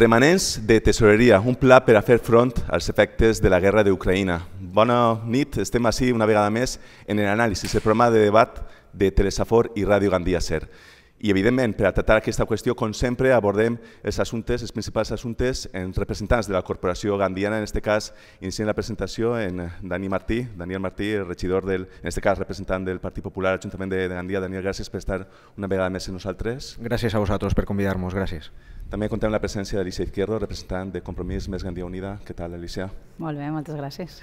remanents de tesoreria, un pla per a fer front als efectes de la guerra d'Ucraïna. Bona nit, estem així una vegada més en l'anàlisi, el programa de debat de Telesafor i Ràdio Gandia Ser. I, evidentment, per a tractar aquesta qüestió, com sempre, abordem els assumptes, els principals assumptes en representants de la Corporació Gandiana, en aquest cas, iniciant la presentació en Dani Martí, Daniel Martí, regidor del, en aquest cas, representant del Partit Popular Ajuntament de Gandia. Daniel, gràcies per estar una vegada més amb nosaltres. Gràcies a vosaltres per convidar-nos, gràcies. També contem la presència d'Alicia Izquierdo, representant de Compromís Més Gandia Unida. Què tal, Alicia? Molt bé, moltes gràcies.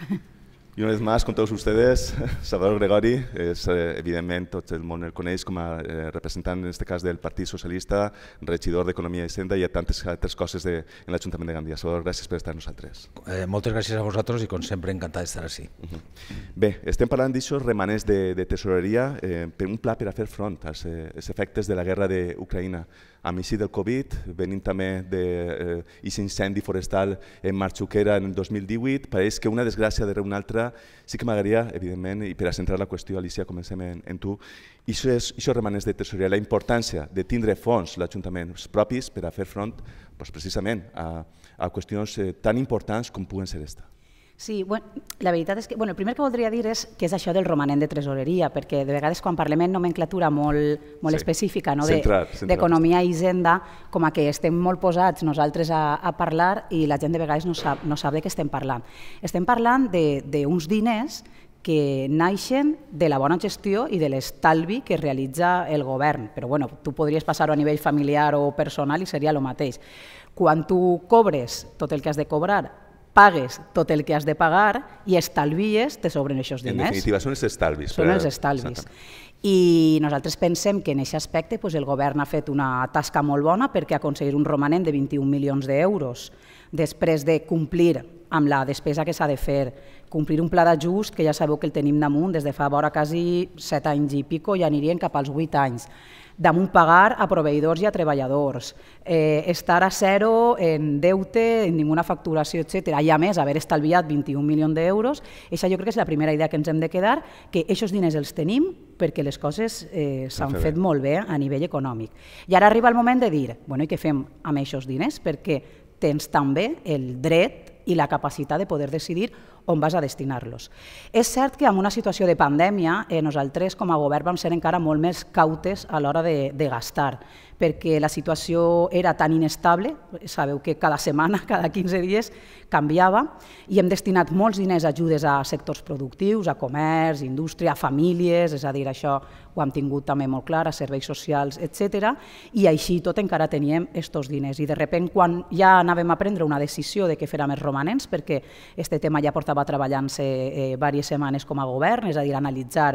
I una vez más con todos ustedes, Salvador Gregori, és eh, evidentment tot el món el coneix com a eh, representant en aquest cas del Partit Socialista, regidor d'Economia i Senda i a tantes altres coses de, en l'Ajuntament de Gandia. Salvador, gràcies per estar amb nosaltres. Eh, moltes gràcies a vosaltres i com sempre encantat d'estar així. Uh -huh. Bé, estem parlant d'aixòs remanents de, de tesoreria eh, per un pla per a fer front als eh, els efectes de la guerra d'Ucraïna a missi del Covid, venim també d'aquest eh, incendi forestal en Marxuquera en el 2018, pareix que una desgràcia darrere una altra sí que m'agradaria, evidentment, i per a centrar la qüestió, Alicia, comencem en, en tu, i això, és, això remanes de tesoreria, la importància de tindre fons l'Ajuntament propis per a fer front pues, precisament a, a qüestions eh, tan importants com puguen ser aquestes. Sí, bueno, la veritat és que bueno, el primer que voldria dir és que és això del romanent de tresoreria, perquè de vegades quan parlem en nomenclatura molt, molt sí. específica no? d'economia de, i hisenda, com a que estem molt posats nosaltres a, a parlar i la gent de vegades no sap, no sap de què estem parlant. Estem parlant d'uns diners que naixen de la bona gestió i de l'estalvi que realitza el govern. Però bueno, tu podries passar-ho a nivell familiar o personal i seria el mateix. Quan tu cobres tot el que has de cobrar pagues tot el que has de pagar i estalvies, te sobren aquests diners. En definitiva, són els estalvis. Són els eh? estalvis. I nosaltres pensem que en aquest aspecte doncs, el govern ha fet una tasca molt bona perquè ha aconseguit un romanent de 21 milions d'euros després de complir amb la despesa que s'ha de fer, complir un pla d'ajust que ja sabeu que el tenim damunt des de fa vora quasi 7 anys i pico i anirien cap als 8 anys damunt pagar a proveïdors i a treballadors, eh, estar a zero en deute, en ninguna facturació, etc. I a més, haver estalviat 21 milions d'euros, això jo crec que és la primera idea que ens hem de quedar, que aquests diners els tenim perquè les coses eh, s'han fet bé. molt bé a nivell econòmic. I ara arriba el moment de dir, bueno, i què fem amb aquests diners? Perquè tens també el dret i la capacitat de poder decidir on vas a destinar-los. És cert que en una situació de pandèmia eh, nosaltres com a govern vam ser encara molt més cautes a l'hora de, de gastar, perquè la situació era tan inestable, sabeu que cada setmana, cada 15 dies canviava, i hem destinat molts diners a ajudes a sectors productius, a comerç, indústria, a famílies, és a dir, això ho hem tingut també molt clar, a serveis socials, etc. I així tot encara teníem aquests diners. I de sobte, quan ja anàvem a prendre una decisió de què fer amb els romanents, perquè aquest tema ja portava estava treballant-se eh, diverses setmanes com a govern, és a dir, analitzar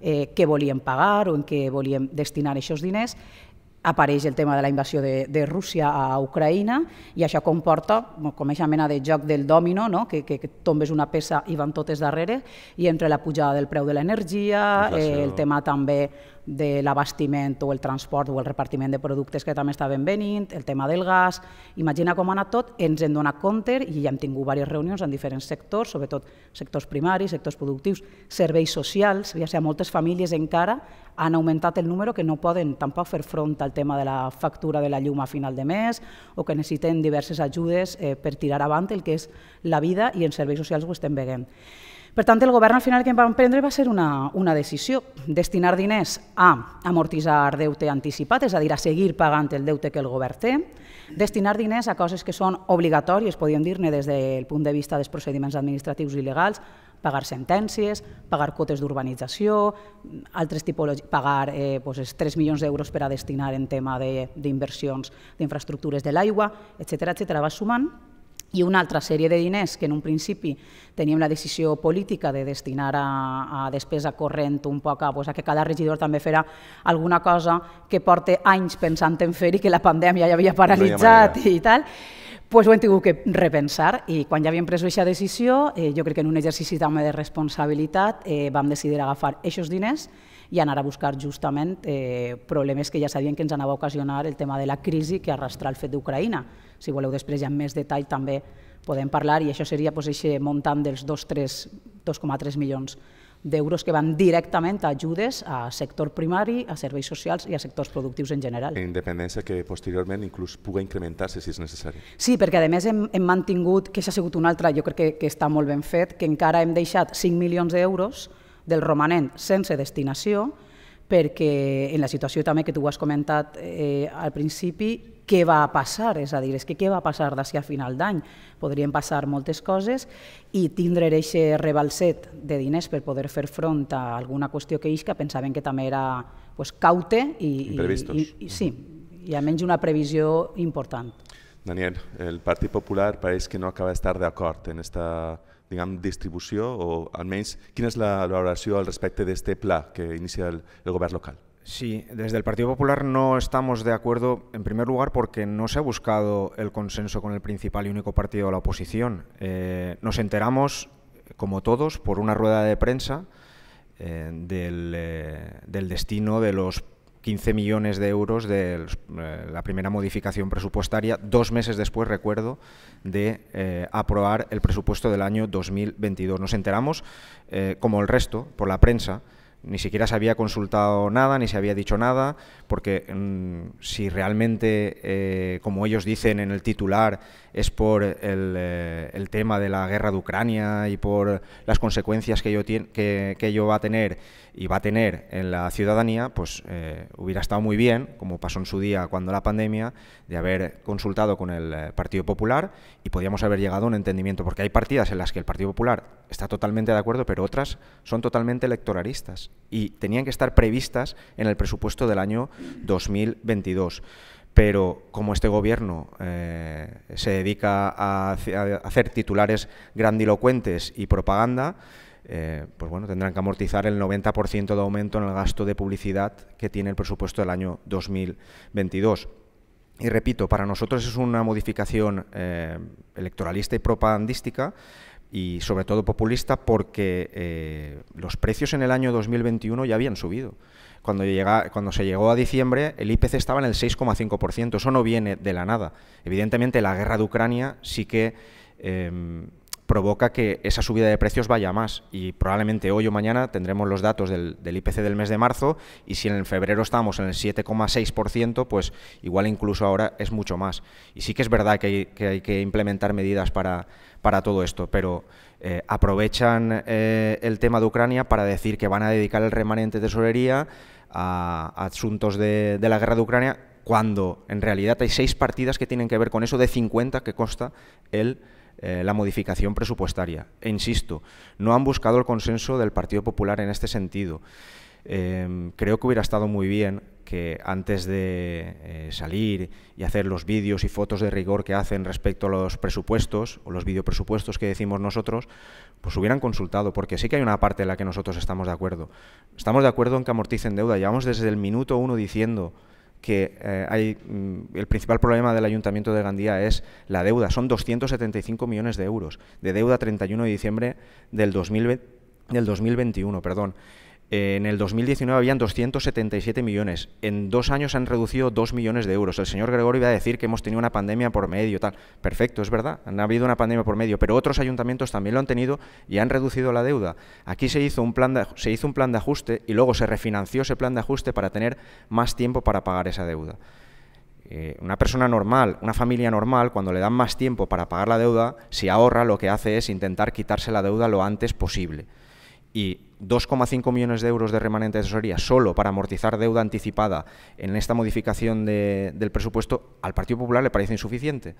eh, què volíem pagar o en què volíem destinar aquests diners, apareix el tema de la invasió de, de Rússia a Ucraïna i això comporta com aquesta mena de joc del dòmino, no? que, que, que tombes una peça i van totes darrere, i entre la pujada del preu de l'energia, eh, el tema també de l'abastiment o el transport o el repartiment de productes que també estaven venint, el tema del gas... Imagina com ha anat tot, ens hem donat compte i ja hem tingut diverses reunions en diferents sectors, sobretot sectors primaris, sectors productius, serveis socials, ja sé, moltes famílies encara han augmentat el número que no poden tampoc fer front al tema de la factura de la llum a final de mes o que necessiten diverses ajudes eh, per tirar avant el que és la vida i en serveis socials ho estem veient. Per tant, el govern al final que en van prendre va ser una, una decisió, destinar diners a amortitzar deute anticipat, és a dir, a seguir pagant el deute que el govern té, destinar diners a coses que són obligatòries, podríem dir-ne des del punt de vista dels procediments administratius i legals, pagar sentències, pagar quotes d'urbanització, altres tipologies, pagar eh, doncs 3 milions d'euros per a destinar en tema d'inversions d'infraestructures de l'aigua, etc etc. va sumant i una altra sèrie de diners que en un principi teníem la decisió política de destinar a, a despesa corrent un poc a, pues, a que cada regidor també farà alguna cosa que porte anys pensant en fer i que la pandèmia ja havia paralitzat no i tal, pues ho hem tingut que repensar i quan ja havíem pres aquesta decisió, eh, jo crec que en un exercici també de responsabilitat eh, vam decidir agafar aquests diners i anar a buscar justament eh, problemes que ja sabien que ens anava a ocasionar el tema de la crisi que arrastra el fet d'Ucraïna. Si voleu després ja amb més detall també podem parlar i això seria doncs, aquest muntant dels 2,3 milions d'euros que van directament a ajudes a sector primari, a serveis socials i a sectors productius en general. En que posteriorment inclús puga incrementar-se si és necessari. Sí, perquè a més hem, hem mantingut, que això ha sigut un altre, jo crec que, que està molt ben fet, que encara hem deixat 5 milions d'euros del romanent sense destinació, perquè en la situació també que tu ho has comentat eh, al principi, què va passar? És a dir, és que què va passar d'ací a final d'any? Podrien passar moltes coses i tindre aquest rebalset de diners per poder fer front a alguna qüestió que isca, pensaven que també era pues, caute i, i, i, i, sí, i almenys una previsió important. Daniel, el Partit Popular pareix que no acaba d'estar d'acord en esta diguem, distribució o almenys quién es la valoració al respecto de este plan que inicia el, Gobierno local? Sí, desde el Partido Popular no estamos de acuerdo, en primer lugar, porque no se ha buscado el consenso con el principal y único partido de la oposición. Eh, nos enteramos, como todos, por una rueda de prensa eh, del, eh, del, destino de los 15 millones de euros de eh, la primera modificación presupuestaria, dos meses después, recuerdo, de eh, aprobar el presupuesto del año 2022. Nos enteramos, eh, como el resto, por la prensa, ni siquiera se había consultado nada, ni se había dicho nada, porque mm, si realmente, eh, como ellos dicen en el titular, es por eh, el, tema de la guerra de Ucrania y por las consecuencias que ello, que, va a tener y va a tener en la ciudadanía, pues eh, hubiera estado muy bien, como pasó en su día cuando la pandemia, de haber consultado con el Partido Popular y podíamos haber llegado a un entendimiento, porque hay partidas en las que el Partido Popular está totalmente de acuerdo, pero otras son totalmente electoralistas y tenían que estar previstas en el presupuesto del año 2022. Pero como este gobierno eh, se dedica a, hacer titulares grandilocuentes y propaganda, eh, pues bueno, tendrán que amortizar el 90% de aumento en el gasto de publicidad que tiene el presupuesto del año 2022. Y repito, para nosotros es una modificación eh, electoralista y propagandística, y sobre todo populista porque eh, los precios en el año 2021 ya habían subido. Cuando, llega, cuando se llegó a diciembre, el IPC estaba en el 6,5%. Eso no viene de la nada. Evidentemente, la guerra de Ucrania sí que em, provoca que esa subida de precios vaya más y probablemente hoy o mañana tendremos los datos del, IPC del mes de marzo y si en febrero estamos en el 7,6%, pues igual incluso ahora es mucho más. Y sí que es verdad que hay que, implementar medidas para, para todo esto, pero eh, aprovechan eh, el tema de Ucrania para decir que van a dedicar el remanente de tesorería a, asuntos de, de la guerra de Ucrania cuando en realidad hay seis partidas que tienen que ver con eso de 50 que consta el eh, la modificación presupuestaria. E insisto, no han buscado el consenso del Partido Popular en este sentido. Em, creo que hubiera estado muy bien que antes de eh, salir y hacer los vídeos y fotos de rigor que hacen respecto a los presupuestos o los videopresupuestos que decimos nosotros, pues hubieran consultado, porque sí que hay una parte en la que nosotros estamos de acuerdo. Estamos de acuerdo en que amorticen deuda, llevamos desde el minuto uno diciendo que eh, hay, mm, el principal problema del Ayuntamiento de Gandía es la deuda. Son 275 millones de euros de deuda 31 de diciembre del, del 2021 en el 2019 habían 277 millones. En dos años han reducido 2 millones de euros. El señor Gregorio iba a decir que hemos tenido una pandemia por medio, tal. Perfecto, es verdad, ha habido una pandemia por medio, pero otros ayuntamientos también lo han tenido y han reducido la deuda. Aquí se hizo un plan de, se hizo un plan de ajuste y luego se refinanció ese plan de ajuste para tener más tiempo para pagar esa deuda. Eh, una persona normal, una familia normal, cuando le dan más tiempo para pagar la deuda, si ahorra, lo que hace es intentar quitarse la deuda lo antes posible y 2,5 millones de euros de remanente de asesoría solo para amortizar deuda anticipada en esta modificación del presupuesto, al Partido Popular le parece insuficiente.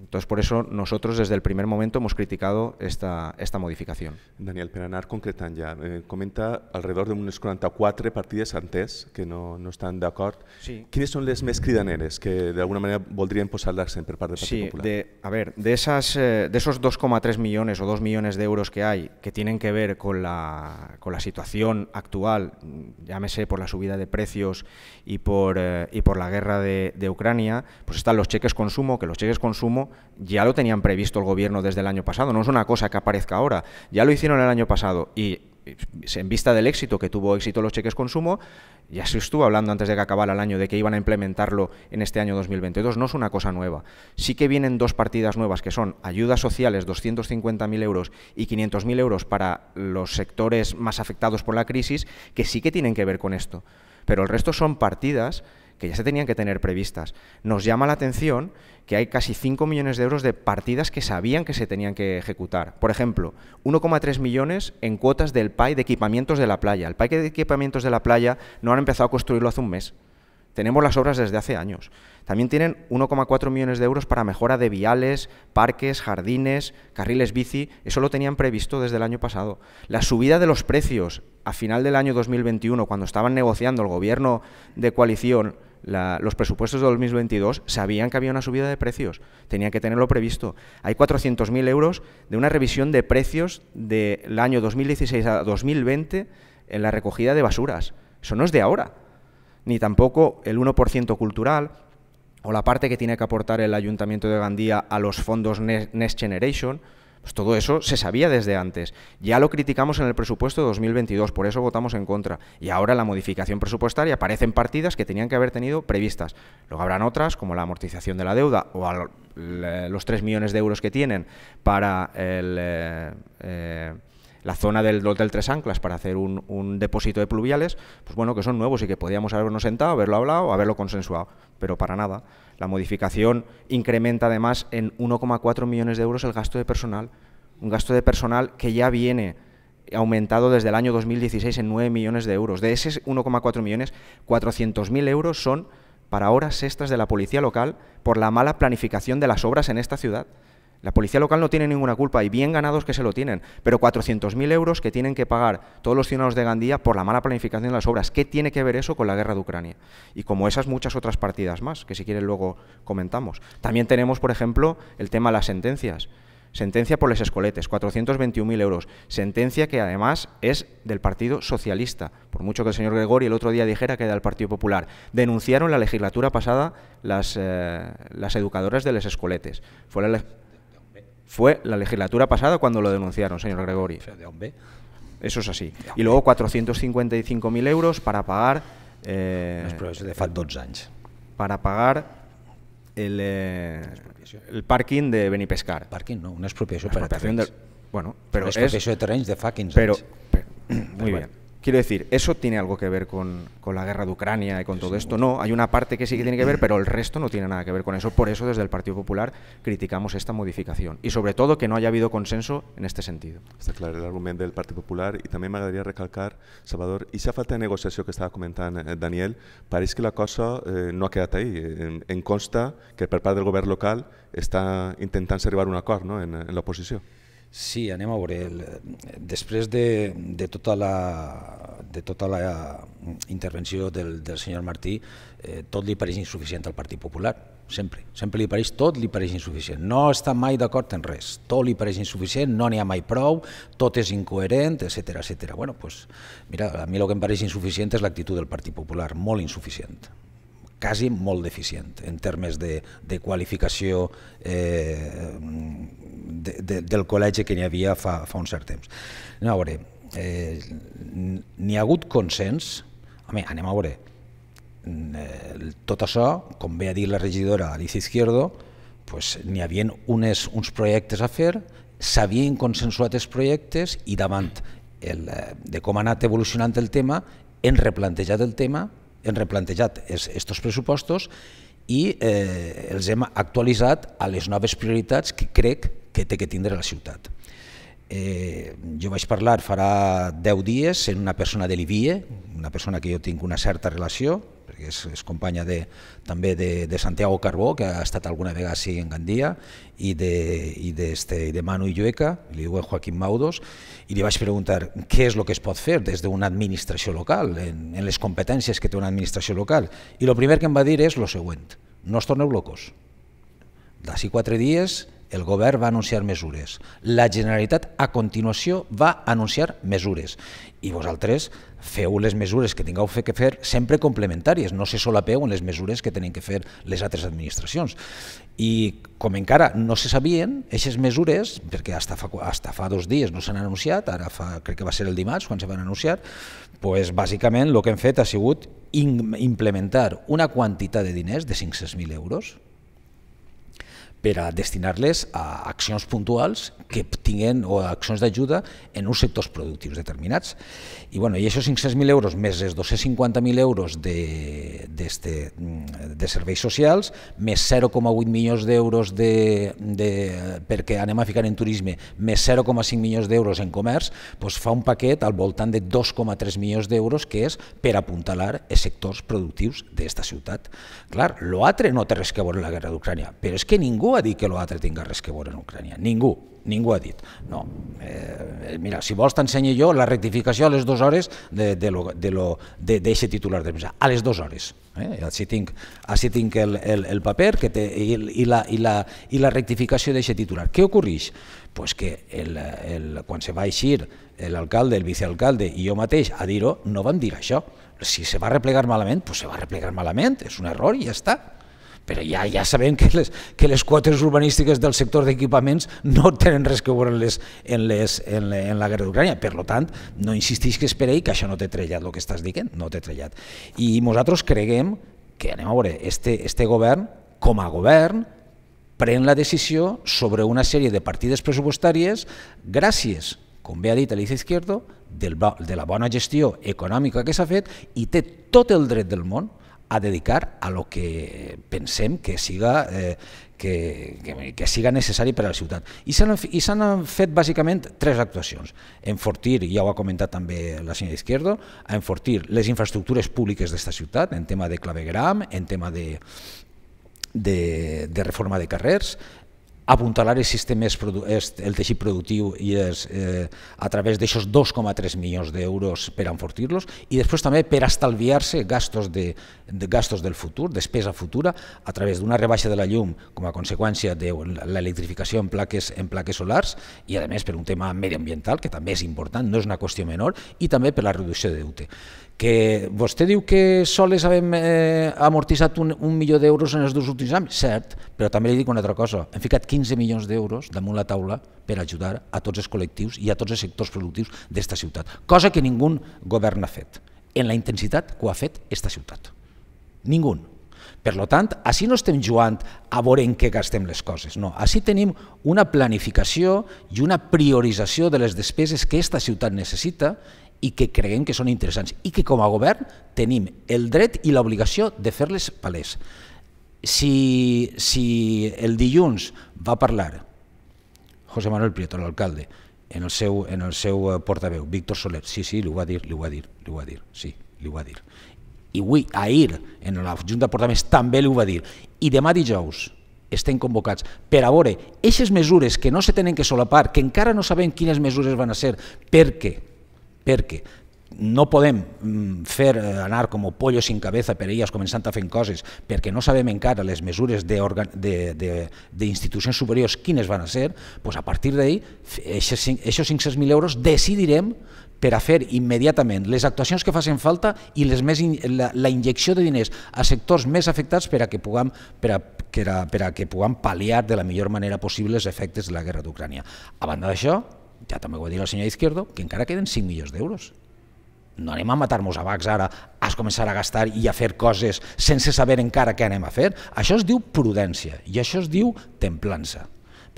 Entonces, por eso nosotros desde el primer momento hemos criticado esta, esta modificación. Daniel, Peranar concretan ya eh, comenta alrededor de unos 44 partidas antes que no, no de acuerdo, Sí. son los les que cridaneres que alguna manera podrían posar en en parte del Partido sí, De, a ver, de, esas, eh, de esos 2,3 millones o 2 millones de euros que hay que tienen que ver con la, con la situación actual, llámese por la subida de precios y por, eh, y por la guerra de, de Ucrania, pues están los cheques consumo, que los cheques consumo ya lo tenían previsto el gobierno desde el año pasado, no es una cosa que aparezca ahora, ya lo hicieron el año pasado y en vista del éxito que tuvo éxito los cheques consumo, ya se estuvo hablando antes de que acabara el año de que iban a implementarlo en este año 2022, no es una cosa nueva. Sí que vienen dos partidas nuevas que son ayudas sociales 250.000 euros y 500.000 euros para los sectores más afectados por la crisis, que sí que tienen que ver con esto. Pero el resto son partidas que ya se tenían que tener previstas. Nos llama la atención que hay casi 5 millones de euros de partidas que sabían que se tenían que ejecutar. Por ejemplo, 1,3 millones en cuotas del PAI de equipamientos de la playa. El PAI de equipamientos de la playa no han empezado a construirlo hace un mes. Tenemos las obras desde hace años. También tienen 1,4 millones de euros para mejora de viales, parques, jardines, carriles bici. Eso lo tenían previsto desde el año pasado. La subida de los precios a final del año 2021, cuando estaban negociando el gobierno de coalición, los presupuestos de 2022 sabían que había una subida de precios, tenían que tenerlo previsto. Hay 400.000 euros de una revisión de precios del año 2016 a 2020 en la recogida de basuras. Eso no es de ahora, ni tampoco el 1% cultural o la parte que tiene que aportar el Ayuntamiento de Gandía a los fondos Next Generation pues todo eso se sabía desde antes. Ya lo criticamos en el presupuesto de 2022, por eso votamos en contra. Y ahora la modificación presupuestaria aparecen partidas que tenían que haber tenido previstas. Luego habrán otras, como la amortización de la deuda o los 3 millones de euros que tienen para el... Eh, eh, la zona del Hotel Tres Anclas para hacer un, depósito de pluviales, pues bueno, que son nuevos y que podíamos habernos sentado, haberlo hablado, haberlo consensuado, pero para nada. La modificación incrementa además en 1,4 millones de euros el gasto de personal, un gasto de personal que ya viene aumentado desde el año 2016 en 9 millones de euros. De esos 1,4 millones, 400.000 euros son para horas extras de la policía local por la mala planificación de las obras en esta ciudad. La policía local no tiene ninguna culpa y bien ganados que se lo tienen, pero 400.000 euros que tienen que pagar todos los ciudadanos de Gandía por la mala planificación de las obras. ¿Qué tiene que ver eso con la guerra de Ucrania? Y como esas muchas otras partidas más, que si quieren luego comentamos. También tenemos, por ejemplo, el tema de las sentencias. Sentencia por los escoletes, 421.000 euros. Sentencia que además es del Partido Socialista, por mucho que el señor Gregori el otro día dijera que era del Partido Popular. Denunciaron la legislatura pasada las, eh, educadoras de los escoletes. Fue la fue la legislatura pasada cuando lo denunciaron, señor Gregori. Eso es así. Y luego 455.000 euros para pagar... Eh, de Para pagar el, eh, el parking de Benipescar. Parking no, una expropiación para hacer. De, bueno, pero es es... de trenes de fucking. Pero muy bien. Quiero decir, ¿eso tiene algo que ver con, la guerra de Ucrania y con todo esto? No, hay una parte que sí que tiene que ver, pero el resto no tiene nada que ver con eso. Por eso desde el Partido Popular criticamos esta modificación. Y sobre todo que no haya habido consenso en este sentido. Está claro el argumento del Partido Popular. Y también me gustaría recalcar, Salvador, Y esa falta de negociación que estaba comentando eh, Daniel, parece que la cosa eh, no ha quedado ahí. En, consta que por parte del gobierno local está intentando arribar un acuerdo no? en, en oposición. Sí, anem a veure. Després de, de tota la, de tota la intervenció del, del senyor Martí, eh, tot li pareix insuficient al Partit Popular, sempre. Sempre li pareix, tot li pareix insuficient. No està mai d'acord en res. Tot li pareix insuficient, no n'hi ha mai prou, tot és incoherent, etc etc. Bueno, pues, mira, a mi el que em pareix insuficient és l'actitud del Partit Popular, molt insuficient quasi molt deficient en termes de, de qualificació eh, de, de, del col·legi que n'hi havia fa, fa un cert temps. Anem a veure, eh, n'hi ha hagut consens, home, anem a veure, eh, tot això, com ve a dir la regidora Alicia Izquierdo, pues, n'hi havia unes, uns projectes a fer, s'havien consensuat els projectes i davant el, eh, de com ha anat evolucionant el tema, hem replantejat el tema hem replantejat aquests pressupostos i eh, els hem actualitzat a les noves prioritats que crec que té que tindre la ciutat. Eh, jo vaig parlar farà 10 dies en una persona de l'IVIE, una persona que jo tinc una certa relació, perquè és, és companya de, també de, de Santiago Carbó, que ha estat alguna vegada sí en Gandia, i de, i de, este, de Manu Illueca, li diuen Joaquim Maudos, i li vaig preguntar què és el que es pot fer des d'una administració local, en, en les competències que té una administració local. I el primer que em va dir és el següent, no us torneu locos. D'ací quatre dies el govern va anunciar mesures, la Generalitat a continuació va anunciar mesures i vosaltres feu les mesures que tingueu que fer sempre complementàries, no se solapeu en les mesures que tenen que fer les altres administracions. I com encara no se sabien, aquestes mesures, perquè hasta fa, hasta fa dos dies no s'han anunciat, ara fa, crec que va ser el dimarts quan se van anunciar, doncs bàsicament el que hem fet ha sigut implementar una quantitat de diners de 500.000 euros, per a destinar-les a accions puntuals que tinguen o accions d'ajuda en uns sectors productius determinats. Y bueno, y això 500.000 euros més els 250.000 euros de, de, este, de serveis socials, més 0,8 milions d'euros de, de, perquè anem a ficar en turisme, més 0,5 milions d'euros en comerç, pues fa un paquet al voltant de 2,3 milions d'euros que és per apuntalar els sectors productius d'esta ciutat. Clar, l'altre no té res que veure la guerra d'Ucrània, però és que ningú ha dit que l'altre tinga res que veure en Ucrània, ningú ningú ha dit. No, eh, mira, si vols t'ensenyo jo la rectificació a les dues hores d'aquest de, de lo, de, de titular de premsa, a les dues hores. Eh? Així tinc, així tinc el, el, el paper que té, i, i, la, i, la, i la rectificació d'aquest titular. Què ocorreix? pues que el, el, quan se va eixir l'alcalde, el vicealcalde i jo mateix a dir-ho, no vam dir això. Si se va replegar malament, pues se va replegar malament, és un error i ja està però ja ja sabem que les, que les quotes urbanístiques del sector d'equipaments no tenen res que veure en, les, en, les, en, la, en la guerra d'Ucrània, per tant, no insistis que esperei que això no t'he trellat el que estàs dient, no t'he trellat. I nosaltres creguem que, anem a veure, este, este govern, com a govern, pren la decisió sobre una sèrie de partides pressupostàries gràcies, com bé ha dit Alicia Izquierdo, del, de la bona gestió econòmica que s'ha fet i té tot el dret del món a dedicar a lo que pensem que siga, eh, que, que, que siga necessari per a la ciutat. I s'han fet bàsicament tres actuacions. Enfortir, ja ho ha comentat també la senyora Izquierdo, a enfortir les infraestructures públiques d'esta ciutat en tema de clavegram, en tema de, de, de reforma de carrers, apuntalar els sistemes, el teixit productiu i és, eh, a través d'aixòs 2,3 milions d'euros per enfortir-los i després també per estalviar-se gastos, de, de gastos del futur, despesa futura, a través d'una rebaixa de la llum com a conseqüència de l'electrificació en, plaques, en plaques solars i a més per un tema mediambiental que també és important, no és una qüestió menor, i també per la reducció de deute que vostè diu que soles havem eh, amortitzat un, un milió d'euros en els dos últims anys, cert, però també li dic una altra cosa, hem ficat 15 15 milions d'euros damunt la taula per ajudar a tots els col·lectius i a tots els sectors productius d'esta ciutat, cosa que ningú govern ha fet, en la intensitat que ho ha fet esta ciutat. Ningú. Per tant, així no estem jugant a veure en què gastem les coses, no. Així tenim una planificació i una priorització de les despeses que esta ciutat necessita i que creiem que són interessants i que com a govern tenim el dret i l'obligació de fer-les palès. Si, si el dilluns va parlar José Manuel Prieto, l'alcalde, en el seu, en el seu eh, portaveu, Víctor Soler, sí, sí, li ho va dir, li ho va dir, li ho va dir, sí, li ho va dir. I avui, ahir, en la Junta de Portaments també li ho va dir. I demà dijous estem convocats per a veure aquestes mesures que no se tenen que solapar, que encara no sabem quines mesures van a ser, perquè, perquè no podem mm, fer eh, anar com a pollo sin cabeza per elles començant a fer coses perquè no sabem encara les mesures d'institucions superiors quines van a ser, doncs a partir d'ahir, aquests 500.000 euros decidirem per a fer immediatament les actuacions que facin falta i les més in, la, la injecció de diners a sectors més afectats per a que puguem, per a, per a, per a que puguem pal·liar de la millor manera possible els efectes de la guerra d'Ucrània. A banda d'això, ja també ho ha dir el senyor Izquierdo, que encara queden 5 milions d'euros no anem a matar-nos a vacs ara, has començar a gastar i a fer coses sense saber encara què anem a fer. Això es diu prudència i això es diu templança.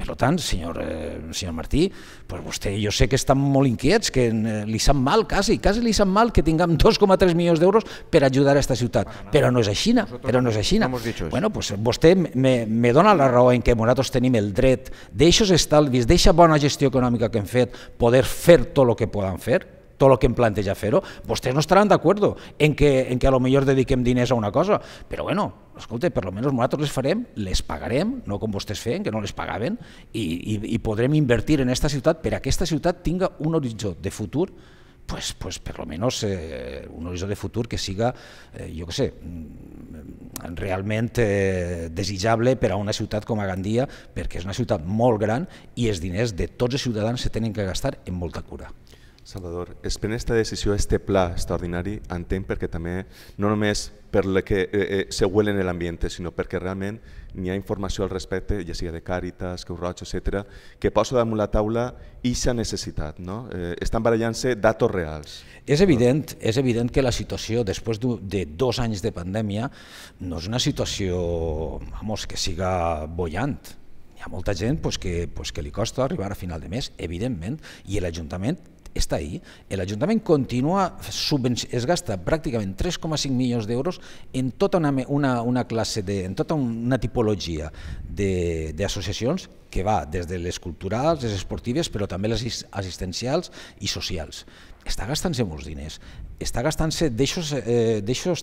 Per tant, senyor, eh, senyor Martí, pues vostè jo sé que estan molt inquiets, que eh, li sap mal, quasi, quasi li sap mal que tinguem 2,3 milions d'euros per ajudar a aquesta ciutat. Però no és així, però no és així. No bueno, pues vostè me, me dona la raó en que nosaltres tenim el dret d'aixos estalvis, d'eixa bona gestió econòmica que hem fet, poder fer tot el que poden fer, tot el que em planteja fer-ho, vostès no estaran d'acord en, que, en que a lo millor dediquem diners a una cosa, però bueno, escolta, per lo menos nosaltres les farem, les pagarem, no com vostès feien, que no les pagaven, i, i, i podrem invertir en aquesta ciutat per aquesta ciutat tinga un horitzó de futur pues, pues per lo menos eh, un horitzó de futur que siga, eh, jo què sé, mm, realment eh, desitjable per a una ciutat com a Gandia, perquè és una ciutat molt gran i els diners de tots els ciutadans se tenen que gastar en molta cura. Salvador, es pren aquesta decisió, este pla extraordinari, entenc perquè també, no només per la que eh, eh, se huele en l'ambient, sinó perquè realment n'hi ha informació al respecte, ja sigui de Càritas, Creu Roig, etc., que posa damunt la taula i s'ha necessitat. No? Eh, estan barallant-se datos reals. És evident, és evident que la situació, després de dos anys de pandèmia, no és una situació vamos, que siga bollant, hi ha molta gent pues, que, pues, que li costa arribar a final de mes, evidentment, i l'Ajuntament està ahí. El continua, es gasta pràcticament 3,5 milions d'euros en tota una, una, una de, en tota una tipologia de, de associacions que va des de les culturals, les esportives, però també les assistencials i socials. Està gastant-se molts diners. Està gastant-se, d'aixos eh,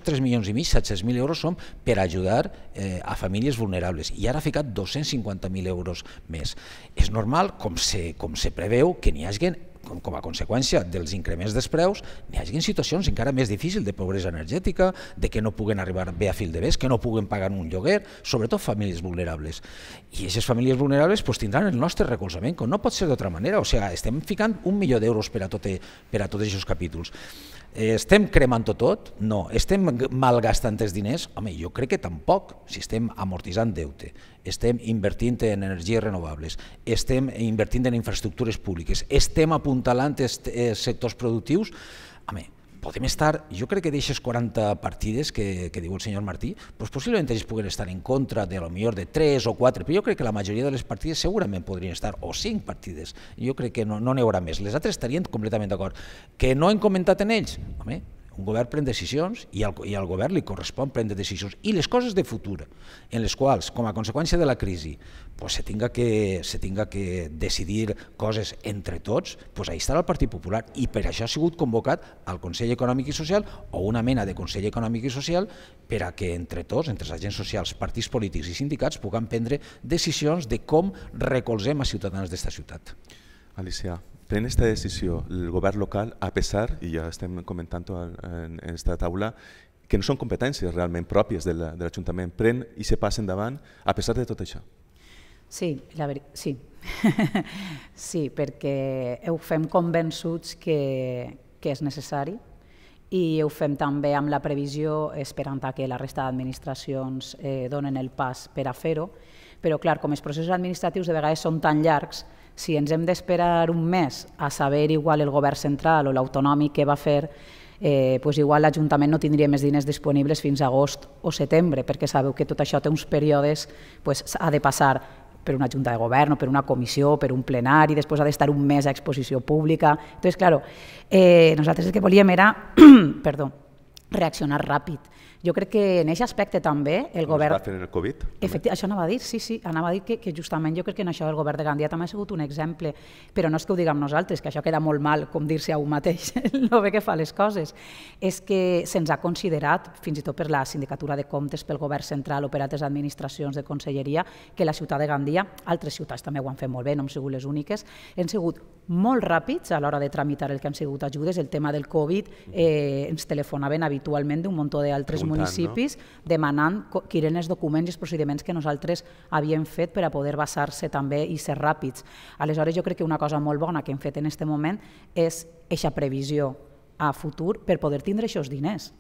3 milions i mig, 700.000 euros són per ajudar eh, a famílies vulnerables. I ara ha ficat 250.000 euros més. És normal, com se, com se preveu, que n'hi hagi com, com a conseqüència dels increments dels preus, n'hi hagin situacions encara més difícils de pobresa energètica, de que no puguen arribar bé a fil de bes, que no puguen pagar un lloguer, sobretot famílies vulnerables. I aquestes famílies vulnerables pues, tindran el nostre recolzament, com no pot ser d'altra manera. O sigui, estem ficant un milió d'euros per, a tot, per a tots aquests capítols estem cremant-ho tot? No. Estem malgastant els diners? Home, jo crec que tampoc, si estem amortitzant deute, estem invertint en energies renovables, estem invertint en infraestructures públiques, estem apuntalant els eh, sectors productius, home, podem estar, jo crec que d'aixes 40 partides que, que diu el senyor Martí, doncs possiblement ells puguen estar en contra de lo millor de 3 o 4, però jo crec que la majoria de les partides segurament podrien estar, o 5 partides, jo crec que no n'hi no haurà més, les altres estarien completament d'acord. Que no hem comentat en ells? Home, un govern pren decisions i al, i al govern li correspon prendre decisions. I les coses de futur, en les quals, com a conseqüència de la crisi, pues, se, tinga que, se tinga que decidir coses entre tots, pues, ahí estarà el Partit Popular. I per això ha sigut convocat al Consell Econòmic i Social o una mena de Consell Econòmic i Social per a que entre tots, entre els agents socials, partits polítics i sindicats, puguem prendre decisions de com recolzem a ciutadans d'esta ciutat. Alicia, pren aquesta decisió el govern local, a pesar, i ja estem comentant en aquesta taula, que no són competències realment pròpies de l'Ajuntament, la, pren i se passa endavant a pesar de tot això. Sí, la ver... sí. sí, perquè ho fem convençuts que, que és necessari i ho fem també amb la previsió esperant que la resta d'administracions eh, donen el pas per a fer-ho però, clar, com els processos administratius de vegades són tan llargs, si ens hem d'esperar un mes a saber igual el govern central o l'autonòmic què va fer, eh, pues igual l'Ajuntament no tindria més diners disponibles fins a agost o setembre, perquè sabeu que tot això té uns períodes, pues, ha de passar per una junta de govern o per una comissió, per un plenari, després ha d'estar un mes a exposició pública. Entonces, claro, eh, nosaltres el que volíem era, perdó, reaccionar ràpid jo crec que en aquest aspecte també el no govern... Està fent el Covid? Efecti... Això anava a dir, sí, sí, anava a dir que, que justament jo crec que en això el govern de Gandia també ha sigut un exemple, però no és que ho diguem nosaltres, que això queda molt mal, com dir-se a un mateix, el bé que fa les coses. És que se'ns ha considerat, fins i tot per la Sindicatura de Comptes, pel govern central o per altres administracions de conselleria, que la ciutat de Gandia, altres ciutats també ho han fet molt bé, no hem sigut les úniques, han sigut molt ràpids a l'hora de tramitar el que han sigut ajudes. El tema del Covid eh, ens telefonaven habitualment d'un muntó d'altres municipis no? demanant que eren els documents i els procediments que nosaltres havíem fet per a poder basar-se també i ser ràpids. Aleshores, jo crec que una cosa molt bona que hem fet en aquest moment és aquesta previsió a futur per poder tindre aquests diners.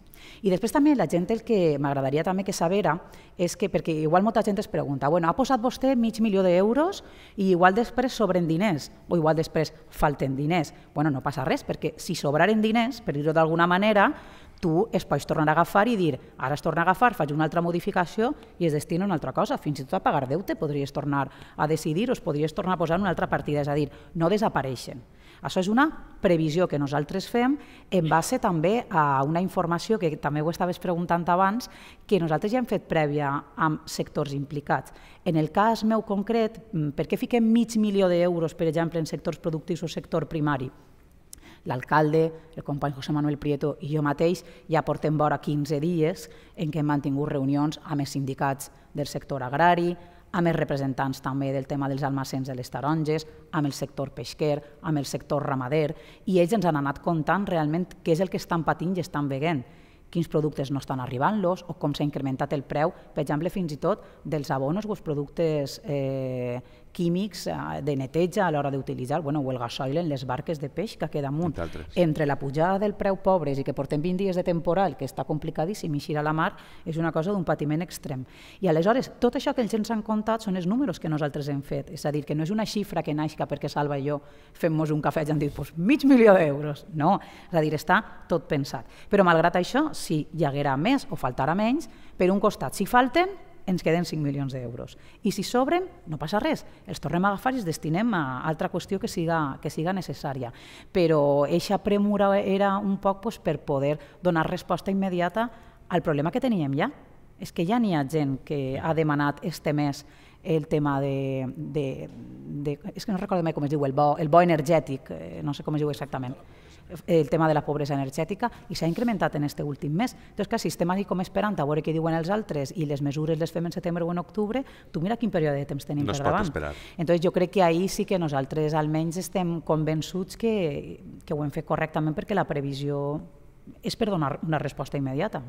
I després també la gent el que m'agradaria també que sabera és que, perquè igual molta gent es pregunta, bueno, ha posat vostè mig milió d'euros i igual després sobren diners, o igual després falten diners. Bueno, no passa res, perquè si sobraren diners, per dir-ho d'alguna manera, tu es pots tornar a agafar i dir, ara es torna a agafar, faig una altra modificació i es destina a una altra cosa. Fins i tot a pagar deute podries tornar a decidir o es podries tornar a posar una altra partida, és a dir, no desapareixen. Això és una previsió que nosaltres fem en base també a una informació que també ho estaves preguntant abans, que nosaltres ja hem fet prèvia amb sectors implicats. En el cas meu concret, mm, per què fiquem mig milió d'euros, per exemple, en sectors productius o sector primari? l'alcalde, el company José Manuel Prieto i jo mateix ja portem vora 15 dies en què hem mantingut reunions amb els sindicats del sector agrari, amb els representants també del tema dels almacens de les taronges, amb el sector pesquer, amb el sector ramader, i ells ens han anat contant realment què és el que estan patint i estan veient quins productes no estan arribant-los o com s'ha incrementat el preu, per exemple, fins i tot dels abonos o els productes eh, químics eh, de neteja a l'hora d'utilitzar, bueno, o el gasoil en les barques de peix que queda amunt. Entre, Entre la pujada del preu pobres i que portem 20 dies de temporal, que està complicadíssim, i xira la mar, és una cosa d'un patiment extrem. I aleshores, tot això que ells ens han contat són els números que nosaltres hem fet, és a dir, que no és una xifra que naixca perquè Salva i jo fem-nos un cafè i han dit, doncs, mig milió d'euros. No, és a dir, està tot pensat. Però malgrat això, si hi haguera més o faltarà menys, per un costat, si falten, ens queden 5 milions d'euros. I si sobren, no passa res, els tornem a agafar i els destinem a altra qüestió que siga, que siga necessària. Però eixa premura era un poc pues, per poder donar resposta immediata al problema que teníem ja. És que ja n'hi ha gent que ha demanat este mes el tema de, de, de... És que no recordo mai com es diu, el bo, el bo energètic, eh, no sé com es diu exactament el tema de la pobresa energètica i s'ha incrementat en este últim mes. Llavors, clar, si estem aquí com esperant a veure què diuen els altres i les mesures les fem en setembre o en octubre, tu mira quin període de temps tenim no per davant. Esperar. Entonces, jo crec que ahir sí que nosaltres almenys estem convençuts que, que ho hem fet correctament perquè la previsió és per donar una resposta immediata.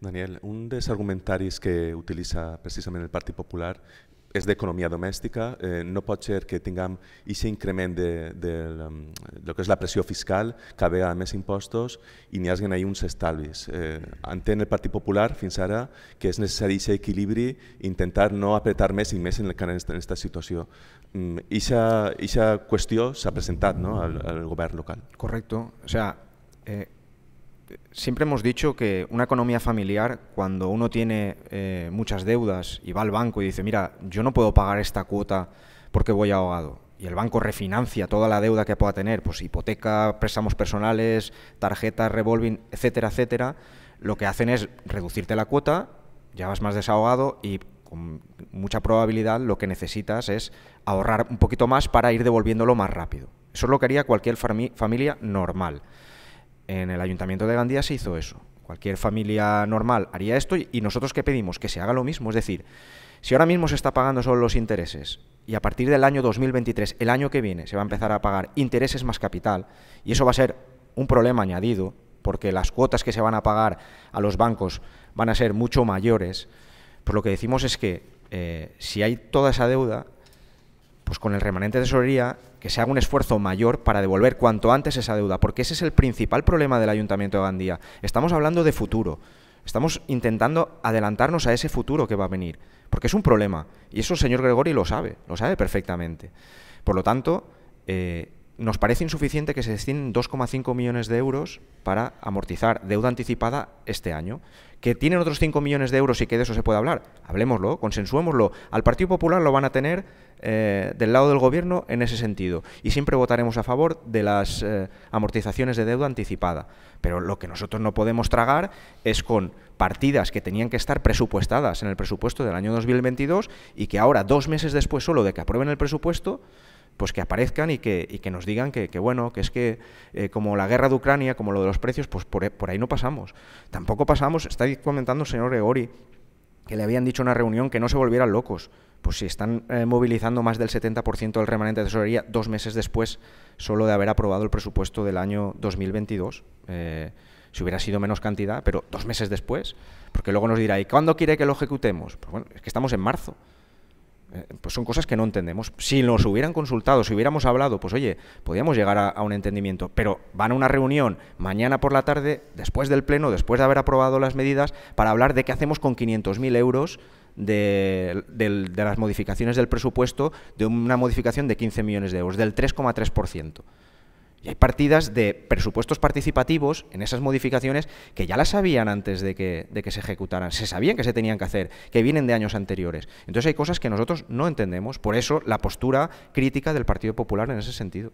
Daniel, un dels argumentaris que utilitza precisament el Partit Popular és d'economia domèstica, eh, no pot ser que tinguem aquest increment de, de, de, um, que és la pressió fiscal, cada vegada més impostos i n'hi hagin ahir uns estalvis. Eh, entén el Partit Popular fins ara que és necessari aquest equilibri intentar no apretar més i més en aquesta situació. Mm, ixa, ixa qüestió s'ha presentat no, al, al govern local. Correcte. O sea, eh, siempre hemos dicho que una economía familiar, cuando uno tiene eh, muchas deudas y va al banco y dice, mira, yo no puedo pagar esta cuota porque voy ahogado, y el banco refinancia toda la deuda que pueda tener, pues hipoteca, préstamos personales, tarjetas, revolving, etcétera, etcétera, lo que hacen es reducirte la cuota, ya vas más desahogado y con mucha probabilidad lo que necesitas es ahorrar un poquito más para ir devolviéndolo más rápido. Eso es lo que haría cualquier familia normal en el Ayuntamiento de Gandía se hizo eso. Cualquier familia normal haría esto y, nosotros que pedimos que se haga lo mismo. Es decir, si ahora mismo se está pagando solo los intereses y a partir del año 2023, el año que viene, se va a empezar a pagar intereses más capital y eso va a ser un problema añadido porque las cuotas que se van a pagar a los bancos van a ser mucho mayores, pues lo que decimos es que eh, si hay toda esa deuda, pues con el remanente de tesorería que se haga un esfuerzo mayor para devolver cuanto antes esa deuda, porque ese es el principal problema del Ayuntamiento de Gandía. Estamos hablando de futuro, estamos intentando adelantarnos a ese futuro que va a venir, porque es un problema, y eso el señor Gregori lo sabe, lo sabe perfectamente. Por lo tanto, eh, nos parece insuficiente que se destinen 2,5 millones de euros para amortizar deuda anticipada este año que tienen otros 5 millones de euros y que de eso se puede hablar, hablemoslo, consensuémoslo. Al Partido Popular lo van a tener eh, del lado del gobierno en ese sentido y siempre votaremos a favor de las eh, amortizaciones de deuda anticipada. Pero lo que nosotros no podemos tragar es con partidas que tenían que estar presupuestadas en el presupuesto del año 2022 y que ahora, dos meses después solo de que aprueben el presupuesto, pues que aparezcan y que, nos digan que, bueno, que es que eh, como la guerra de Ucrania, como lo de los precios, pues por, ahí no pasamos. Tampoco pasamos, está comentando el señor Eori que le habían dicho en una reunión que no se volvieran locos. Pues si están eh, movilizando más del 70% del remanente de tesorería dos meses después solo de haber aprobado el presupuesto del año 2022, eh, si hubiera sido menos cantidad, pero dos meses después, porque luego nos dirá, ¿y cuándo quiere que lo ejecutemos? Pues bueno, es que estamos en marzo. Eh, pues son cosas que no entendemos. Si nos hubieran consultado, si hubiéramos hablado, pues oye, podíamos llegar a, un entendimiento. Pero van a una reunión mañana por la tarde, después del Pleno, después de haber aprobado las medidas, para hablar de qué hacemos con 500.000 euros de, de las modificaciones del presupuesto, de una modificación de 15 millones de euros, del 3,3%. Y hay partidas de presupuestos participativos en esas modificaciones que ya las sabían antes de que, de que, se ejecutaran, se sabían que se tenían que hacer, que vienen de años anteriores. Entonces hay cosas que nosotros no entendemos, por eso la postura crítica del Partido Popular en ese sentido.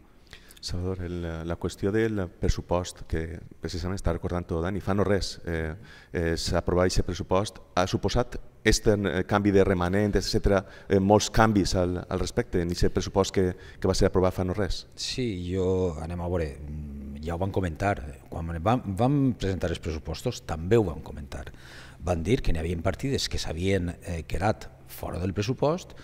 Salvador, el, la qüestió del pressupost que precisament està recordant tot Dani, fa no res eh, eh, aprovat aquest pressupost, ha suposat aquest eh, canvi de remanent, etc., eh, molts canvis al, al respecte en aquest pressupost que, que va ser aprovat fa no res. Sí, jo, anem a veure, ja ho van comentar, quan vam, vam presentar els pressupostos també ho van comentar, van dir que n'hi havia partides que s'havien eh, quedat fora del pressupost,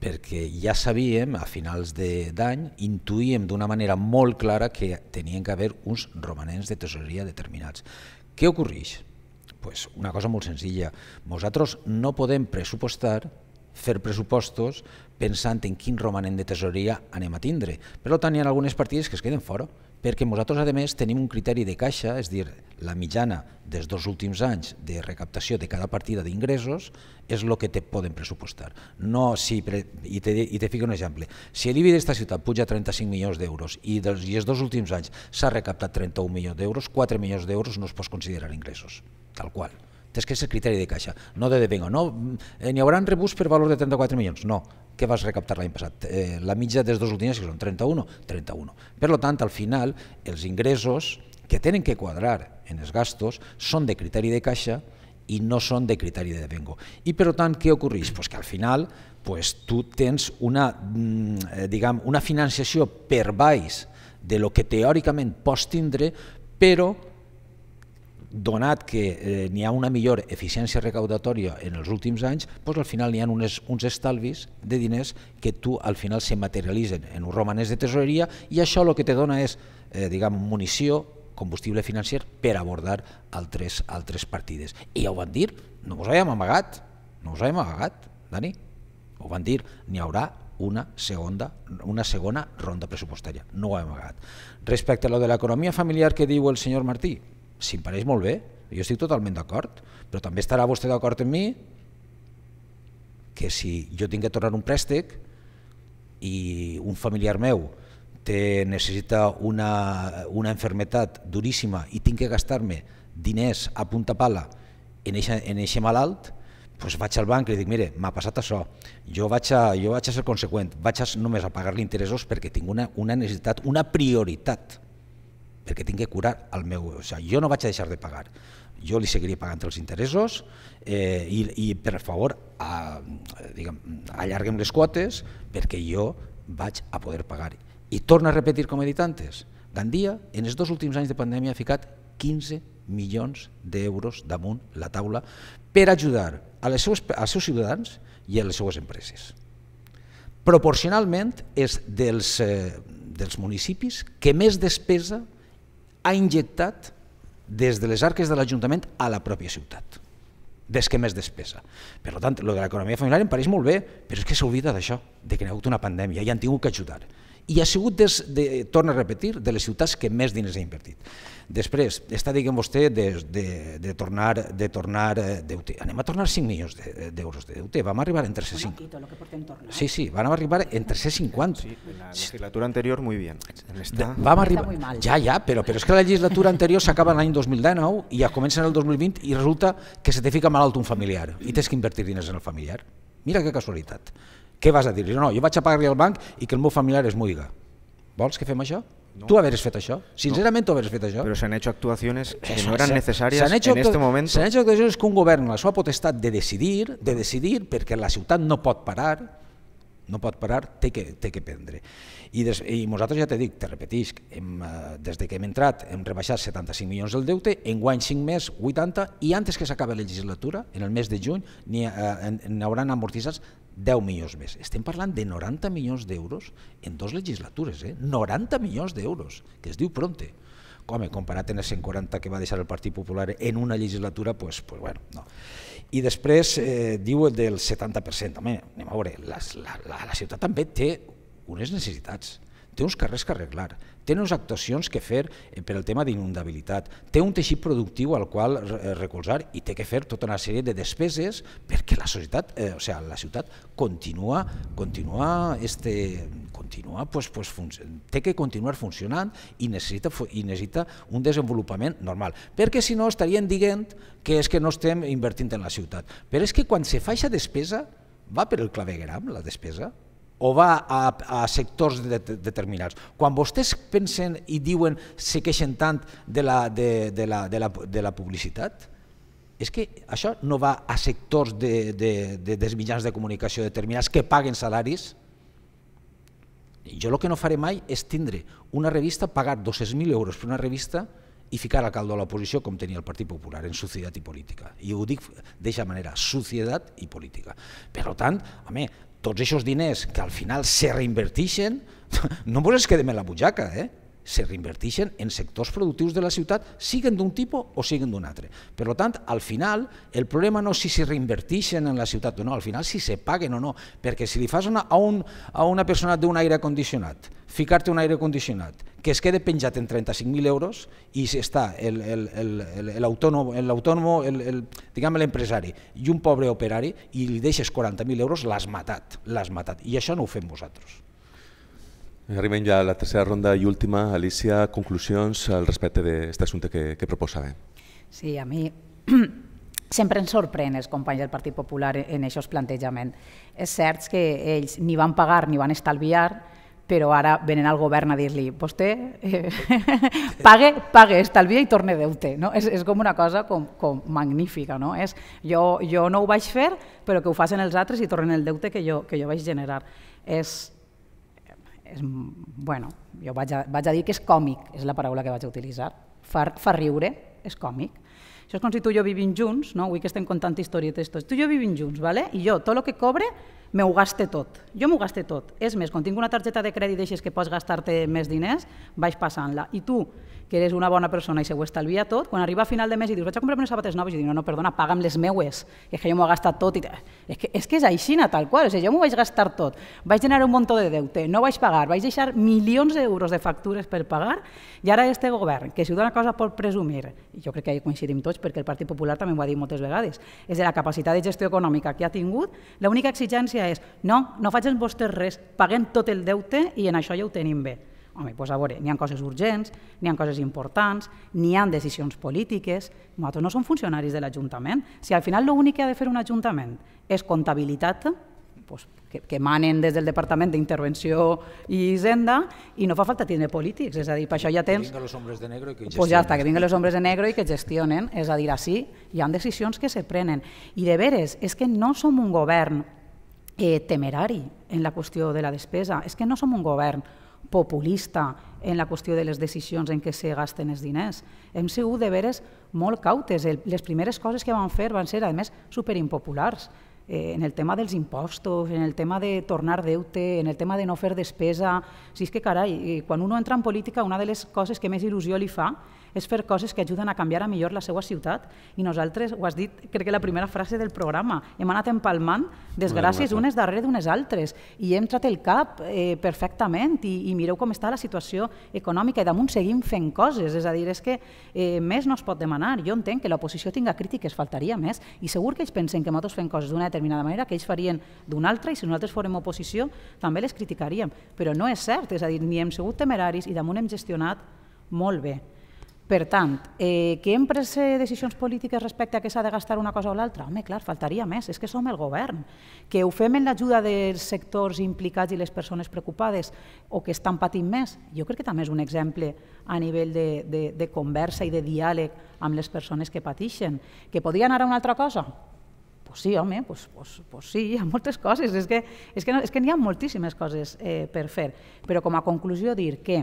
perquè ja sabíem, a finals d'any, intuïem d'una manera molt clara que tenien que haver uns romanents de tesoreria determinats. Què ocorreix? Pues una cosa molt senzilla. Nosaltres no podem pressupostar fer pressupostos pensant en quin romanent de tesoreria anem a tindre. Per tant, hi ha algunes partides que es queden fora perquè nosaltres, a més, tenim un criteri de caixa, és dir, la mitjana dels dos últims anys de recaptació de cada partida d'ingressos és el que te poden pressupostar. No si, i, te, I te fico un exemple. Si l'IBI d'esta ciutat puja 35 milions d'euros i dels i els dos últims anys s'ha recaptat 31 milions d'euros, 4 milions d'euros no es pot considerar ingressos, tal qual. Tens que ser criteri de caixa, no de devengo. No, eh, n'hi haurà rebús per valor de 34 milions, no què vas recaptar l'any passat? Eh, la mitja dels dos últims que són 31, 31. Per tant, al final, els ingressos que tenen que quadrar en els gastos són de criteri de caixa i no són de criteri de devengo. I per tant, què ocorreix? Pues que al final pues, tu tens una, mm, eh, diguem, una financiació per baix de lo que teòricament pots tindre, però donat que eh, n'hi ha una millor eficiència recaudatòria en els últims anys, doncs al final n'hi ha unes, uns estalvis de diners que tu al final se materialitzen en un romanès de tesoreria i això el que te dona és eh, diguem, munició, combustible financer per abordar altres, altres partides. I ja ho van dir, no ens havíem amagat, no us havíem amagat, Dani. Ho van dir, n'hi haurà una segona, una segona ronda pressupostària. No ho hem amagat. Respecte a lo de l'economia familiar que diu el senyor Martí, si em pareix molt bé, jo estic totalment d'acord, però també estarà vostè d'acord amb mi que si jo tinc que tornar un préstec i un familiar meu té, necessita una, una enfermetat duríssima i tinc que gastar-me diners a punta pala en en eixe malalt, doncs vaig al banc i li dic, mire, m'ha passat això, jo vaig, a, jo vaig a ser conseqüent, vaig a, només a pagar-li interessos perquè tinc una, una necessitat, una prioritat perquè tingué curat el meu... O sigui, jo no vaig deixar de pagar, jo li seguiré pagant els interessos eh, i, i per favor a, diguem, allarguem les quotes perquè jo vaig a poder pagar. I torna a repetir com he dit antes, Gandia en els dos últims anys de pandèmia ha ficat 15 milions d'euros damunt la taula per ajudar a les seues, als seus ciutadans i a les seues empreses. Proporcionalment és dels, eh, dels municipis que més despesa ha injectat des de les arques de l'Ajuntament a la pròpia ciutat, des que més despesa. Per tant, lo de l'economia familiar em pareix molt bé, però és que s'oblida d'això, de que hi ha hagut una pandèmia i han tingut que ajudar i ha sigut, des de, torna a repetir, de les ciutats que més diners ha invertit. Després, està dient vostè de, de, de, tornar, de tornar eh, deute. Anem a tornar 5 milions eh, d'euros de, de deute. Vam arribar entre 5... Sí, sí, van arribar entre 50. Sí, la legislatura anterior muy bien. Esta... Vam arribar... Ja, ja, però, però és que la legislatura anterior s'acaba l'any 2019 i ja comença el 2020 i resulta que se te fica malalt un familiar i tens que invertir diners en el familiar. Mira que casualitat. Què vas a dir-li? No, jo vaig a pagar-li al banc i que el meu familiar es muiga. Vols que fem això? No. Tu haveres fet això? Sincerament, no. haveres fet això? Però s'han hecho actuacions que Eso, no eren necessàries en este moment. S'han hecho actuacions que un govern, la seva potestat de decidir, de decidir, perquè la ciutat no pot parar, no pot parar, té que, té que prendre. I, des, i nosaltres ja t'he dit, te repetisc, hem, eh, des de que hem entrat hem rebaixat 75 milions del deute, en guany 5 més, 80, i antes que s'acabi la legislatura, en el mes de juny, n'hi eh, hauran amortitzats 10 milions més. Estem parlant de 90 milions d'euros en dues legislatures, eh? 90 milions d'euros, que es diu pronte. Home, comparat amb els 140 que va deixar el Partit Popular en una legislatura, pues, pues bueno, no. I després eh, diu el del 70%. Home, anem a veure, la, la, la, la ciutat també té unes necessitats té uns carrers que arreglar, té unes actuacions que fer eh, per al tema d'inundabilitat, té un teixit productiu al qual eh, recolzar i té que fer tota una sèrie de despeses perquè la societat, eh, o sea, la ciutat continua, continua, este, continua pues, pues, té que continuar funcionant i necessita, i necessita un desenvolupament normal, perquè si no estarien dient que és que no estem invertint en la ciutat. Però és que quan se fa aquesta despesa, va per el clavegram la despesa, o va a, a sectors de, de, determinats. Quan vostès pensen i diuen se queixen tant de la, de, de la, de la, de la publicitat, és que això no va a sectors de, de, de, dels mitjans de comunicació determinats que paguen salaris? Jo el que no faré mai és tindre una revista, pagar 200.000 euros per una revista i ficar al caldo a l'oposició com tenia el Partit Popular, en societat i política. I ho dic d'aquesta manera, societat i política. Per tant, home, tots aquests diners que al final se reinverteixen, no mos es quedem en la butxaca, eh? se reinverteixen en sectors productius de la ciutat, siguen d'un tipus o siguen d'un altre. Per tant, al final, el problema no és si se reinverteixen en la ciutat o no, al final si se paguen o no, perquè si li fas una, a, un, a una persona d'un aire condicionat, ficar-te un aire condicionat, que es quede penjat en 35.000 euros i si està l'autònom, el, el, el, diguem l'empresari i un pobre operari i li deixes 40.000 euros, l'has matat, l'has matat. I això no ho fem vosaltres. Arribem ja a la tercera ronda i última. Alicia, conclusions al respecte d'aquest assumpte que, que proposava. Sí, a mi sempre ens sorprèn els companys del Partit Popular en aquests plantejaments. És cert que ells ni van pagar ni van estalviar, però ara venen al govern a dir-li vostè eh, pague, pague, estalvia i torne deute. No? És, és com una cosa com, com magnífica. No? És, jo, jo no ho vaig fer, però que ho facin els altres i tornen el deute que jo, que jo vaig generar. És, és, bueno, jo vaig a, vaig a dir que és còmic, és la paraula que vaig a utilitzar. Fa, fa riure, és còmic. Això és com si tu i jo vivim junts, no? Vull que estem contant històries tots. tu i jo vivim junts, ¿vale? i jo tot el que cobre me ho gaste tot. Jo m'ho gaste tot. És més, quan tinc una targeta de crèdit deixes que pots gastar-te més diners, vaig passant-la. I tu, que eres una bona persona i se ho estalvia tot, quan arriba a final de mes i dius vaig a comprar unes sabates noves, i dius no, no, perdona, paga'm les meues, que és que jo m'ho he gastat tot. I... És, que, és que és aixina, tal qual, o sigui, jo m'ho vaig gastar tot. Vaig generar un muntó de deute, no vaig pagar, vaig deixar milions d'euros de factures per pagar, i ara este govern, que si una cosa pot presumir, i jo crec que hi coincidim tots, perquè el Partit Popular també ho ha dit moltes vegades, és de la capacitat de gestió econòmica que ha tingut, l'única exigència sentència és no, no amb vostès res, paguem tot el deute i en això ja ho tenim bé. Home, doncs a veure, n'hi ha coses urgents, n'hi ha coses importants, n'hi ha decisions polítiques. Nosaltres no som funcionaris de l'Ajuntament. Si al final l'únic que ha de fer un Ajuntament és comptabilitat, doncs que, que manen des del Departament d'Intervenció i Hisenda i no fa falta tindre polítics, és a dir, per això ja tens... Que vinguin els homes de negre i que gestionen. Pues ja està, que vinguin els homes de negre i que gestionen, és a dir, així hi han decisions que se prenen. I de veres, és que no som un govern eh, temerari en la qüestió de la despesa. És que no som un govern populista en la qüestió de les decisions en què se gasten els diners. Hem sigut de veres molt cautes. Les primeres coses que van fer van ser, a més, superimpopulars. Eh, en el tema dels impostos, en el tema de tornar deute, en el tema de no fer despesa... Si és que, carai, eh, quan uno entra en política, una de les coses que més il·lusió li fa és fer coses que ajuden a canviar a millor la seva ciutat i nosaltres, ho has dit, crec que la primera frase del programa, hem anat empalmant desgràcies unes darrere d'unes altres i hem tret el cap eh, perfectament i, i mireu com està la situació econòmica i damunt seguim fent coses, és a dir, és que eh, més no es pot demanar. Jo entenc que l'oposició tinga crítiques, faltaria més, i segur que ells pensen que nosaltres fem coses d'una determinada manera, que ells farien d'una altra, i si nosaltres fórem oposició també les criticaríem. Però no és cert, és a dir, ni hem sigut temeraris i damunt hem gestionat molt bé. Per tant, eh, que hem pres eh, decisions polítiques respecte a què s'ha de gastar una cosa o l'altra? Home, clar, faltaria més, és que som el govern. Que ho fem en l'ajuda dels sectors implicats i les persones preocupades o que estan patint més, jo crec que també és un exemple a nivell de, de, de conversa i de diàleg amb les persones que pateixen. Que podria anar a una altra cosa? pues sí, home, pues, pues, pues sí, hi ha moltes coses, és que, és que, no, és que n'hi ha moltíssimes coses eh, per fer. Però com a conclusió dir que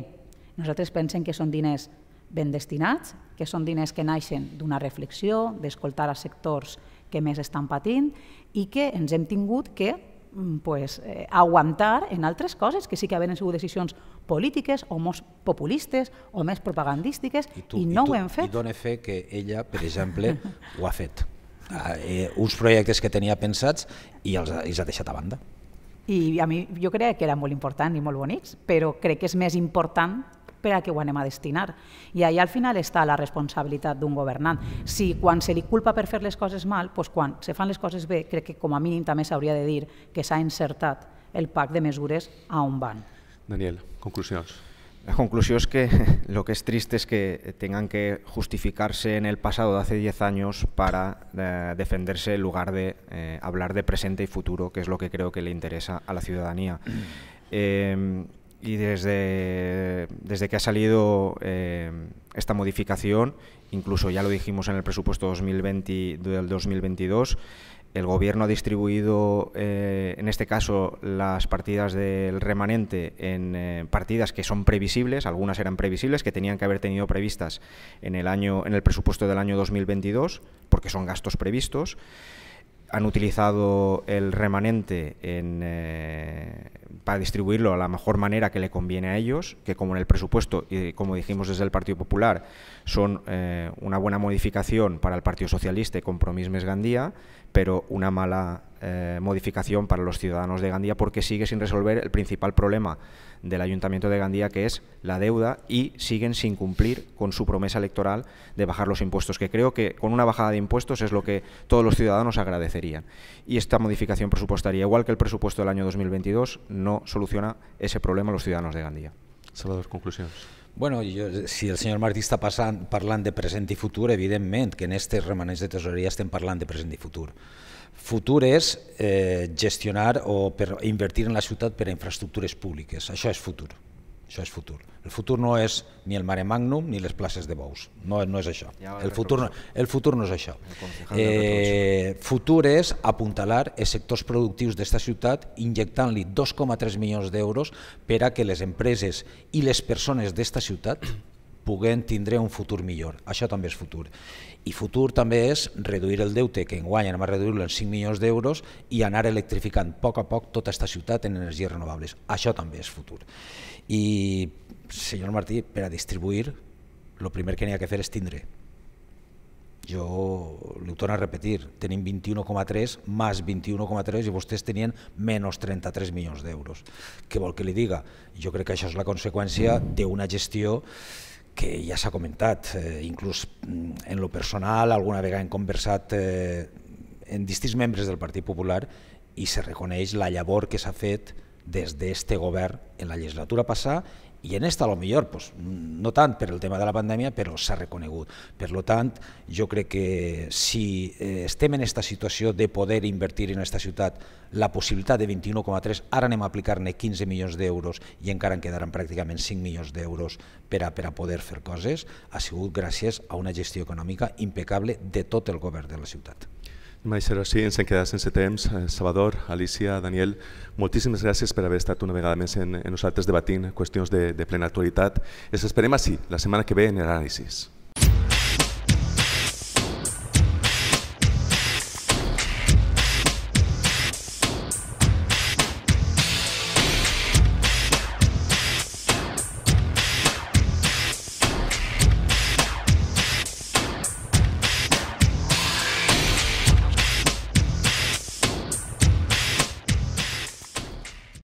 nosaltres pensem que són diners ben destinats, que són diners que naixen d'una reflexió, d'escoltar a sectors que més estan patint i que ens hem tingut que mm, pues, eh, aguantar en altres coses que sí que havien sigut decisions polítiques o més populistes o més propagandístiques i, tu, i no i tu, ho hem fet. I dóna fe que ella, per exemple, ho ha fet. Ah, eh, uns projectes que tenia pensats i els, els ha deixat a banda. I a mi jo crec que eren molt importants i molt bonics, però crec que és més important per que què a destinar. Y ahí al final está la responsabilidad de un gobernante. Si quan se li culpa per fer les coses mal, pues quan se fan les coses bé, creo que como a mínim també s'hauria de dir que ha insertado el pac de mesures a un van. Daniel, conclusiones. La conclusión es que lo que es triste es que tengan que justificarse en el pasado de hace 10 años para eh, defenderse en lugar de eh, hablar de presente y futuro, que es lo que creo que le interesa a la ciudadanía. Em, y desde, desde que ha salido eh, esta modificación, incluso ya lo dijimos en el presupuesto 2020, del 2022, el Gobierno ha distribuido, eh, en este caso, las partidas del remanente en eh, partidas que son previsibles, algunas eran previsibles, que tenían que haber tenido previstas en el, año, en el presupuesto del año 2022, porque son gastos previstos han utilizado el remanente en, eh, para distribuirlo a la mejor manera que le conviene a ellos, que como en el presupuesto y como dijimos desde el Partido Popular, son eh, una buena modificación para el Partido Socialista y Compromís Gandía, pero una mala eh, modificación para los ciudadanos de Gandía porque sigue sin resolver el principal problema del Ayuntamiento de Gandía, que es la deuda, y siguen sin cumplir con su promesa electoral de bajar los impuestos, que creo que con una bajada de impuestos es lo que todos los ciudadanos agradecerían. Y esta modificación presupuestaria, igual que el presupuesto del año 2022, no soluciona ese problema a los ciudadanos de Gandía. Salvador, conclusiones. Bueno, jo, eh, si el senyor Martí està passant, parlant de present i futur, evidentment que en aquests remanents de tesoreria estem parlant de present i futur. Futur és eh, gestionar o per invertir en la ciutat per a infraestructures públiques. Això és futur. Això és futur. El futur no és ni el mare magnum ni les places de bous. No, no és això. Ja el futur, no, el futur no és això. Eh, futur és apuntalar els sectors productius d'esta ciutat injectant-li 2,3 milions d'euros per a que les empreses i les persones d'esta ciutat puguem tindre un futur millor. Això també és futur. I futur també és reduir el deute, que enguany anem a reduir-lo en 5 milions d'euros i anar electrificant a poc a poc tota aquesta ciutat en energies renovables. Això també és futur. I, senyor Martí, per a distribuir, el primer que n'hi ha que fer és tindre. Jo li ho torno a repetir, tenim 21,3 més 21,3 i vostès tenien menys 33 milions d'euros. Què vol que li diga? Jo crec que això és la conseqüència d'una gestió que ja s'ha comentat, eh, inclús mm, en lo personal alguna vegada hem conversat eh, en distints membres del Partit Popular i se reconeix la llavor que s'ha fet des d'este govern en la legislatura passada i en esta, potser, lo pues, no tant per el tema de la pandèmia, però s'ha reconegut. Per lo tant, jo crec que si eh, estem en esta situació de poder invertir en esta ciutat la possibilitat de 21,3, ara anem a aplicar-ne 15 milions d'euros i encara en quedaran pràcticament 5 milions d'euros per, a, per a poder fer coses, ha sigut gràcies a una gestió econòmica impecable de tot el govern de la ciutat. Mai ser així, ens hem quedat sense temps. Eh, Salvador, Alicia, Daniel, moltíssimes gràcies per haver estat una vegada més en, nosaltres debatint qüestions de, de plena actualitat. Ens esperem així, la setmana que ve en l'anàlisis.